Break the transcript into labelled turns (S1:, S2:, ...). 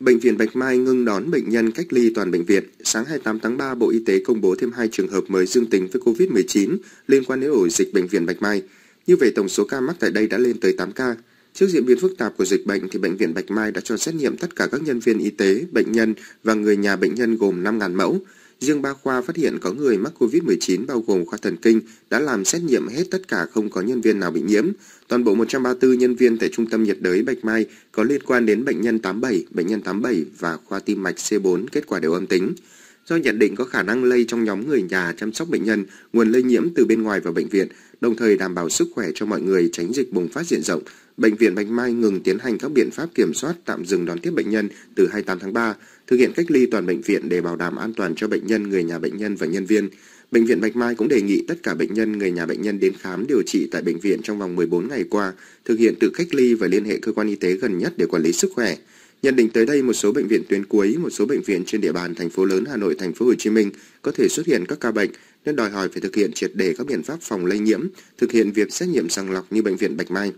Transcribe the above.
S1: Bệnh viện Bạch Mai ngưng đón bệnh nhân cách ly toàn bệnh viện. Sáng 28 tháng 3, Bộ Y tế công bố thêm 2 trường hợp mới dương tính với COVID-19 liên quan đến ổ dịch bệnh viện Bạch Mai. Như vậy, tổng số ca mắc tại đây đã lên tới 8 ca. Trước diễn biến phức tạp của dịch bệnh thì bệnh viện Bạch Mai đã cho xét nghiệm tất cả các nhân viên y tế, bệnh nhân và người nhà bệnh nhân gồm 5.000 mẫu riêng ba khoa phát hiện có người mắc COVID-19 bao gồm khoa thần kinh đã làm xét nghiệm hết tất cả không có nhân viên nào bị nhiễm. Toàn bộ 134 nhân viên tại trung tâm nhiệt đới Bạch Mai có liên quan đến bệnh nhân 87, bệnh nhân 87 và khoa tim mạch C4 kết quả đều âm tính do nhận định có khả năng lây trong nhóm người nhà chăm sóc bệnh nhân, nguồn lây nhiễm từ bên ngoài vào bệnh viện, đồng thời đảm bảo sức khỏe cho mọi người tránh dịch bùng phát diện rộng. Bệnh viện Bạch Mai ngừng tiến hành các biện pháp kiểm soát tạm dừng đón tiếp bệnh nhân từ 28 tháng 3, thực hiện cách ly toàn bệnh viện để bảo đảm an toàn cho bệnh nhân, người nhà bệnh nhân và nhân viên. Bệnh viện Bạch Mai cũng đề nghị tất cả bệnh nhân, người nhà bệnh nhân đến khám điều trị tại bệnh viện trong vòng 14 ngày qua, thực hiện tự cách ly và liên hệ cơ quan y tế gần nhất để quản lý sức khỏe. Nhận định tới đây, một số bệnh viện tuyến cuối, một số bệnh viện trên địa bàn thành phố lớn Hà Nội, thành phố Hồ Chí Minh có thể xuất hiện các ca bệnh nên đòi hỏi phải thực hiện triệt đề các biện pháp phòng lây nhiễm, thực hiện việc xét nghiệm sàng lọc như bệnh viện Bạch Mai.